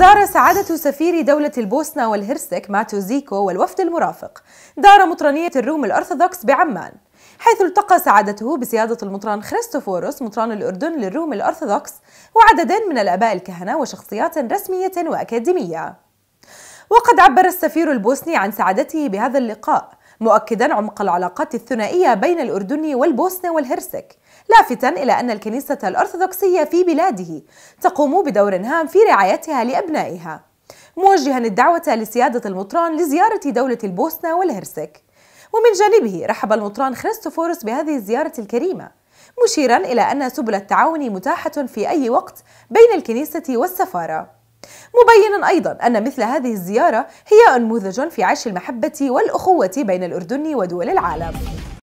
زار سعادة سفير دولة البوسنة والهرسك ماتو زيكو والوفد المرافق دار مطرانية الروم الأرثوذكس بعمان حيث التقى سعادته بسيادة المطران خريستوفوروس مطران الأردن للروم الأرثوذكس وعدد من الآباء الكهنة وشخصيات رسمية وأكاديمية وقد عبر السفير البوسني عن سعادته بهذا اللقاء مؤكدا عمق العلاقات الثنائية بين الأردن والبوسنة والهرسك لافتا إلى أن الكنيسة الأرثوذكسية في بلاده تقوم بدور هام في رعايتها لأبنائها موجها الدعوة لسيادة المطران لزيارة دولة البوسنة والهرسك ومن جانبه رحب المطران خريستوفورس بهذه الزيارة الكريمة مشيرا إلى أن سبل التعاون متاحة في أي وقت بين الكنيسة والسفارة مبينا أيضا أن مثل هذه الزيارة هي أنموذج في عيش المحبة والأخوة بين الأردن ودول العالم